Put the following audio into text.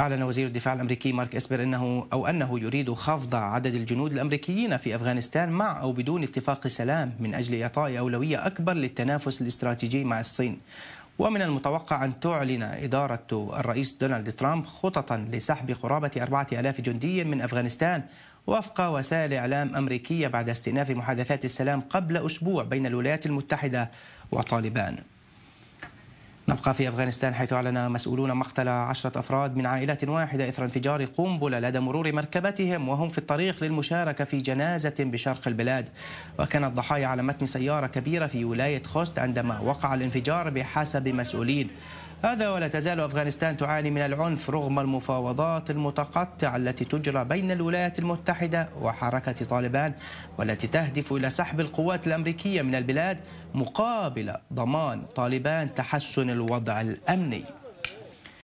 أعلن وزير الدفاع الأمريكي مارك إسبر أنه أو أنه يريد خفض عدد الجنود الأمريكيين في أفغانستان مع أو بدون اتفاق سلام من أجل إعطاء أولوية أكبر للتنافس الاستراتيجي مع الصين ومن المتوقع أن تعلن إدارة الرئيس دونالد ترامب خططا لسحب قرابة 4000 جندي من أفغانستان وفق وسائل إعلام أمريكية بعد استئناف محادثات السلام قبل أسبوع بين الولايات المتحدة وطالبان نبقى في أفغانستان حيث أعلن مسؤولون مقتل عشرة أفراد من عائلة واحدة إثر انفجار قنبلة لدى مرور مركبتهم وهم في الطريق للمشاركة في جنازة بشرق البلاد وكان الضحايا على متن سيارة كبيرة في ولاية خوست عندما وقع الانفجار بحسب مسؤولين هذا ولا تزال أفغانستان تعاني من العنف رغم المفاوضات المتقطعة التي تجرى بين الولايات المتحدة وحركة طالبان والتي تهدف إلى سحب القوات الأمريكية من البلاد مقابل ضمان طالبان تحسن الوضع الأمني